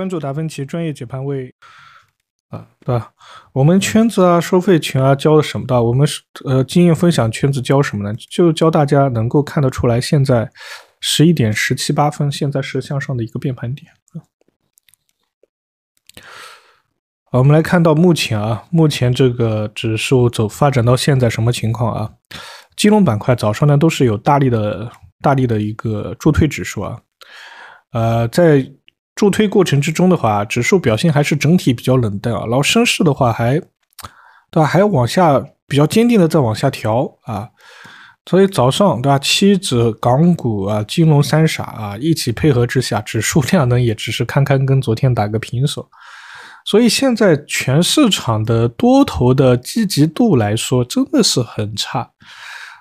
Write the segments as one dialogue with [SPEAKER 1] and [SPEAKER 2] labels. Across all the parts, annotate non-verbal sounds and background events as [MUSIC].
[SPEAKER 1] 关注达芬奇专业解盘位啊，对吧？我们圈子啊，收费群啊，教的什么的？我们是呃，经验分享圈子教什么呢？就教大家能够看得出来，现在十一点十七八分，现在是向上的一个变盘点啊。我们来看到目前啊，目前这个指数走发展到现在什么情况啊？金融板块早上呢都是有大力的、大力的一个助推指数啊，呃，在。助推过程之中的话，指数表现还是整体比较冷淡啊。然后升势的话，还对吧，还要往下比较坚定的再往下调啊。所以早上对吧，七指港股啊，金融三傻啊，一起配合之下，指数量能也只是堪堪跟昨天打个平手。所以现在全市场的多头的积极度来说，真的是很差。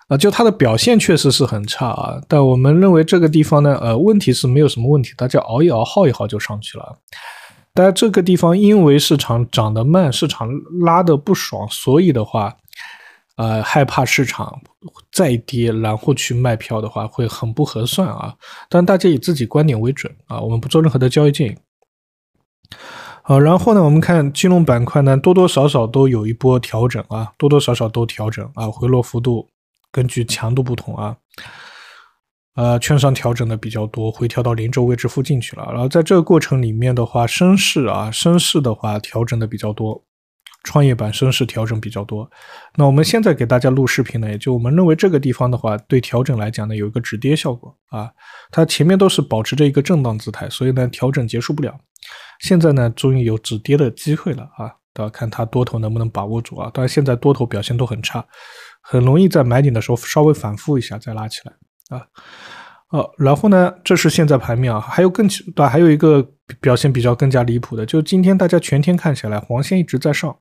[SPEAKER 1] 啊，就它的表现确实是很差啊，但我们认为这个地方呢，呃，问题是没有什么问题，大家熬一熬，耗一耗就上去了。但这个地方因为市场涨得慢，市场拉得不爽，所以的话，呃，害怕市场再跌，然后去卖票的话会很不合算啊。但大家以自己观点为准啊，我们不做任何的交易建议。好，然后呢，我们看金融板块呢，多多少少都有一波调整啊，多多少少都调整啊，回落幅度。根据强度不同啊，呃，券商调整的比较多，回调到零轴位置附近去了。然后在这个过程里面的话，深市啊，深市的话调整的比较多，创业板深市调整比较多。那我们现在给大家录视频呢，也就我们认为这个地方的话，对调整来讲呢，有一个止跌效果啊。它前面都是保持着一个震荡姿态，所以呢，调整结束不了。现在呢，终于有止跌的机会了啊。都要看它多头能不能把握住啊！但然现在多头表现都很差，很容易在买点的时候稍微反复一下再拉起来啊。好，然后呢，这是现在盘面啊，还有更对，还有一个表现比较更加离谱的，就是今天大家全天看起来黄线一直在上，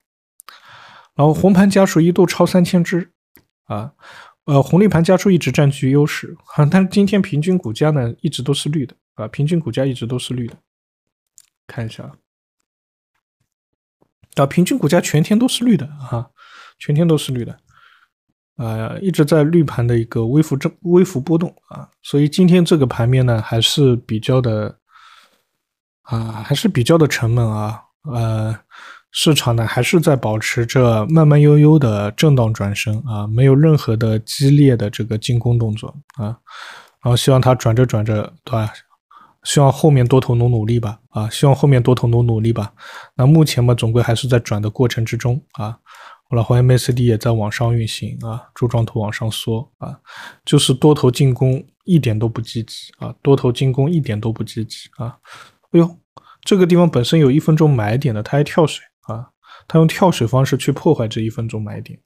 [SPEAKER 1] 然后红盘家数一度超三千只啊，呃，红利盘家数一直占据优势，啊、但是今天平均股价呢一直都是绿的啊，平均股价一直都是绿的，看一下。啊，平均股价全天都是绿的啊，全天都是绿的，呃，一直在绿盘的一个微幅震、微幅波动啊，所以今天这个盘面呢还是比较的，啊，还是比较的沉闷啊，呃，市场呢还是在保持着慢慢悠悠的震荡转升啊，没有任何的激烈的这个进攻动作啊，然后希望它转着转着对吧？希望后面多头努努力吧，啊，希望后面多头努努力吧。那目前嘛，总归还是在转的过程之中啊。好了，黄 MACD 也在往上运行啊，柱状图往上缩啊，就是多头进攻一点都不积极啊，多头进攻一点都不积极啊。哎呦，这个地方本身有一分钟买点的，它还跳水啊，它用跳水方式去破坏这一分钟买点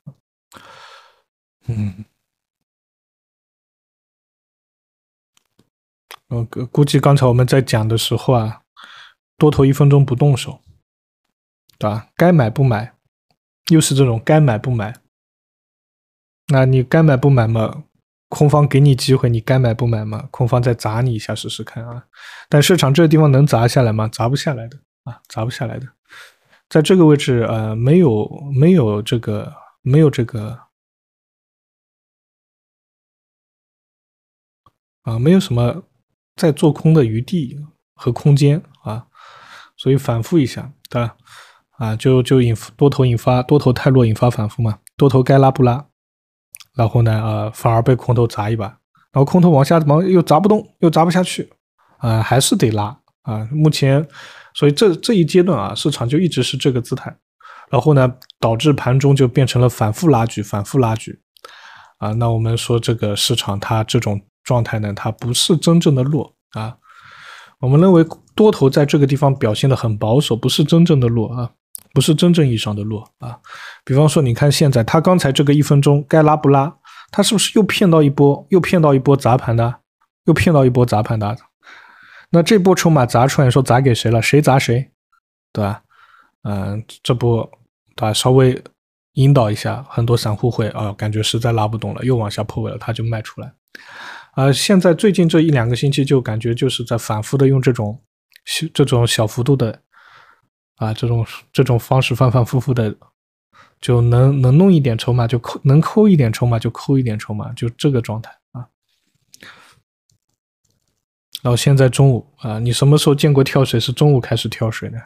[SPEAKER 1] 嗯。嗯，估计刚才我们在讲的时候啊，多头一分钟不动手，对吧？该买不买，又是这种该买不买。那你该买不买嘛？空方给你机会，你该买不买嘛？空方再砸你一下试试看啊！但市场这个地方能砸下来吗？砸不下来的啊，砸不下来的。在这个位置，呃，没有没有这个没有这个啊，没有什么。在做空的余地和空间啊，所以反复一下，对吧？啊，就就引多头引发多头太弱引发反复嘛，多头该拉不拉，然后呢，呃，反而被空头砸一把，然后空头往下忙又砸不动，又砸不下去，啊，还是得拉啊。目前，所以这这一阶段啊，市场就一直是这个姿态，然后呢，导致盘中就变成了反复拉锯，反复拉锯啊。那我们说这个市场它这种。状态呢？它不是真正的弱啊！我们认为多头在这个地方表现的很保守，不是真正的弱啊，不是真正意义上的弱啊。比方说，你看现在他刚才这个一分钟该拉不拉？他是不是又骗到一波，又骗到一波砸盘的，又骗到一波砸盘的？那这波筹码砸出来，说砸给谁了？谁砸谁？对吧？嗯，这波对稍微引导一下，很多散户会啊，感觉实在拉不动了，又往下破位了，他就卖出来。啊，现在最近这一两个星期，就感觉就是在反复的用这种，这种小幅度的，啊，这种这种方式，反反复复的，就能能弄一点筹码就抠，能抠一点筹码就抠一点筹码，就这个状态啊。然后现在中午啊，你什么时候见过跳水是中午开始跳水的？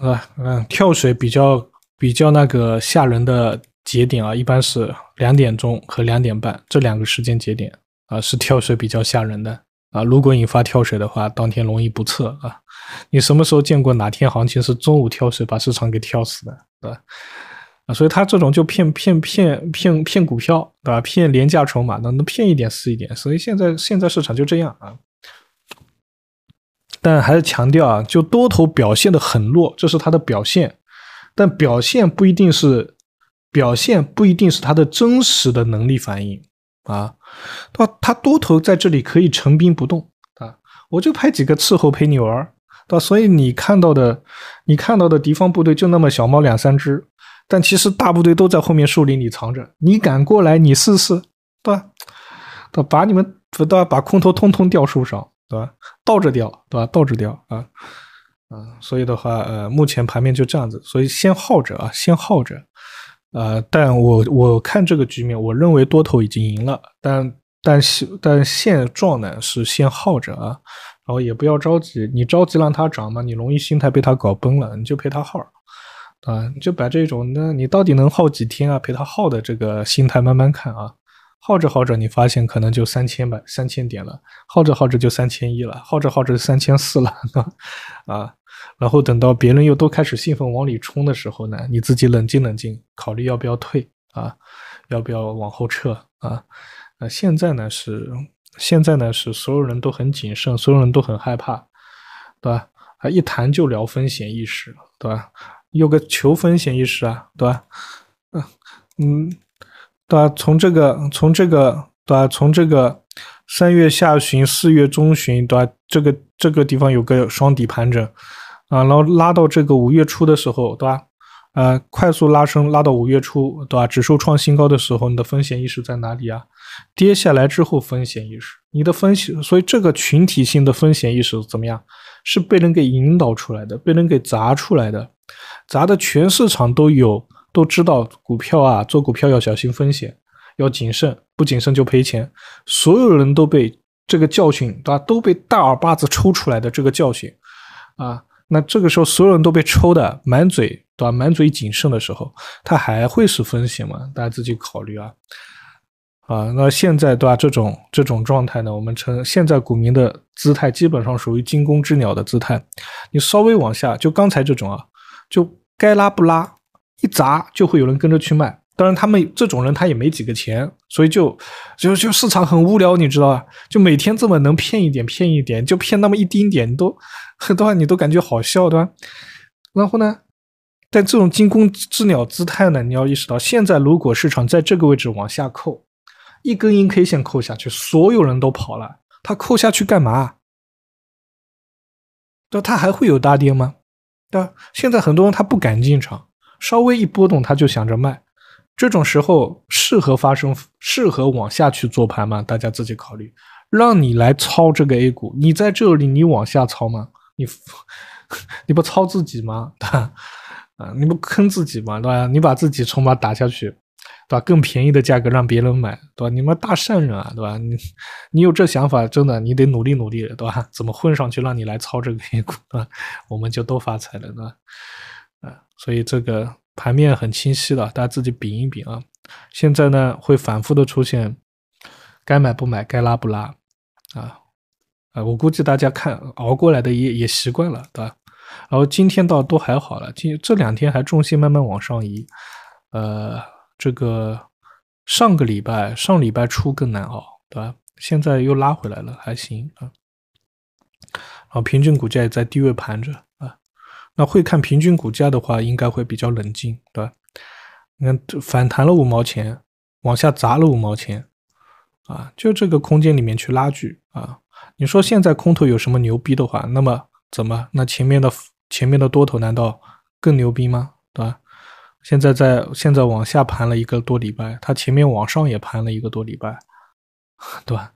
[SPEAKER 1] 啊，嗯，跳水比较比较那个吓人的。节点啊，一般是两点钟和两点半这两个时间节点啊，是跳水比较吓人的啊。如果引发跳水的话，当天容易不测啊。你什么时候见过哪天行情是中午跳水把市场给跳死的啊？啊，所以他这种就骗骗骗骗骗股票对吧？骗廉价筹码，能能骗一点是一点。所以现在现在市场就这样啊。但还是强调啊，就多头表现的很弱，这是它的表现，但表现不一定是。表现不一定是他的真实的能力反应啊，对吧？他多头在这里可以成兵不动啊，我就派几个伺候陪你玩，对吧？所以你看到的，你看到的敌方部队就那么小猫两三只，但其实大部队都在后面树林里藏着。你敢过来，你试试，对吧？把你们，对吧？把空投通通吊树上，对吧？倒着吊，对吧？倒着吊啊啊！所以的话，呃，目前盘面就这样子，所以先耗着啊，先耗着。呃，但我我看这个局面，我认为多头已经赢了，但但现但现状呢是先耗着啊，然后也不要着急，你着急让它涨嘛，你容易心态被它搞崩了，你就陪它耗，啊，就把这种，那你到底能耗几天啊？陪它耗的这个心态慢慢看啊。耗着耗着，你发现可能就三千吧，三千点了；耗着耗着就三千一了；耗着耗着三千四了。[LAUGHS] 啊，然后等到别人又都开始兴奋往里冲的时候呢，你自己冷静冷静，考虑要不要退啊，要不要往后撤啊？啊，现在呢是现在呢是所有人都很谨慎，所有人都很害怕，对吧？啊，一谈就聊风险意识，对吧？有个求风险意识啊，对吧？嗯嗯。对吧？从这个，从这个，对吧？从这个三月下旬、四月中旬，对吧？这个这个地方有个双底盘整，啊，然后拉到这个五月初的时候，对吧？呃，快速拉升，拉到五月初，对吧？指数创新高的时候，你的风险意识在哪里啊？跌下来之后，风险意识，你的风险，所以这个群体性的风险意识怎么样？是被人给引导出来的，被人给砸出来的，砸的全市场都有。都知道股票啊，做股票要小心风险，要谨慎，不谨慎就赔钱。所有人都被这个教训，对吧？都被大耳巴子抽出来的这个教训，啊，那这个时候所有人都被抽的满嘴，对吧？满嘴谨慎的时候，它还会是风险吗？大家自己考虑啊，啊，那现在对吧？这种这种状态呢，我们称现在股民的姿态基本上属于惊弓之鸟的姿态。你稍微往下，就刚才这种啊，就该拉不拉。一砸就会有人跟着去卖，当然他们这种人他也没几个钱，所以就就就市场很无聊，你知道吧？就每天这么能骗一点骗一点，就骗那么一丁点，你都很多话你都感觉好笑，对吧？然后呢？但这种惊弓之鸟姿态呢，你要意识到，现在如果市场在这个位置往下扣一根阴 K 线扣下去，所有人都跑了，他扣下去干嘛？那他还会有大跌吗？对吧？现在很多人他不敢进场。稍微一波动，他就想着卖，这种时候适合发生，适合往下去做盘吗？大家自己考虑。让你来操这个 A 股，你在这里你往下操吗？你 [LAUGHS] 你不操自己吗？[LAUGHS] 对啊，你不坑自己吗？对吧？你把自己筹码打下去，对吧？更便宜的价格让别人买，对吧？你们大善人啊，对吧？你你有这想法，真的你得努力努力，对吧？怎么混上去？让你来操这个 A 股，对吧？我们就都发财了，对吧？啊，所以这个盘面很清晰了，大家自己比一比啊。现在呢，会反复的出现，该买不买，该拉不拉，啊啊，我估计大家看熬过来的也也习惯了，对吧？然后今天倒都还好了，今这两天还重心慢慢往上移，呃，这个上个礼拜上礼拜初更难熬，对吧？现在又拉回来了，还行啊。然后平均股价也在低位盘着。那会看平均股价的话，应该会比较冷静，对吧？你看反弹了五毛钱，往下砸了五毛钱，啊，就这个空间里面去拉锯啊。你说现在空头有什么牛逼的话，那么怎么？那前面的前面的多头难道更牛逼吗？对吧？现在在现在往下盘了一个多礼拜，它前面往上也盘了一个多礼拜，[LAUGHS] 对吧？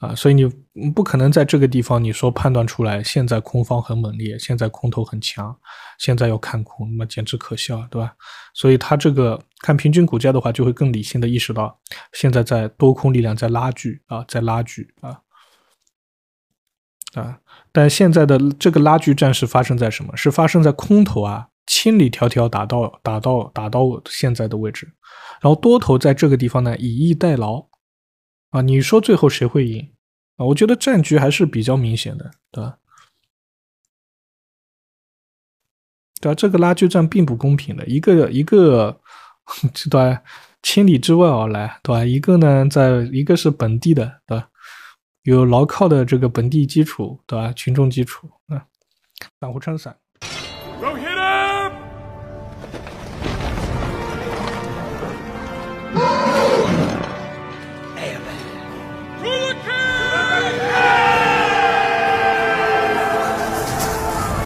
[SPEAKER 1] 啊，所以你不可能在这个地方，你说判断出来现在空方很猛烈，现在空头很强，现在要看空，那么简直可笑，对吧？所以它这个看平均股价的话，就会更理性的意识到，现在在多空力量在拉锯啊，在拉锯啊，啊！但现在的这个拉锯战是发生在什么？是发生在空头啊，千里迢迢打到打到打到现在的位置，然后多头在这个地方呢，以逸待劳。啊，你说最后谁会赢？啊，我觉得战局还是比较明显的，对吧？对吧？这个拉锯战并不公平的，一个一个，[LAUGHS] 对吧？千里之外而来，对吧？一个呢，在一个是本地的，对吧？有牢靠的这个本地基础，对吧？群众基础，啊，散户撑伞。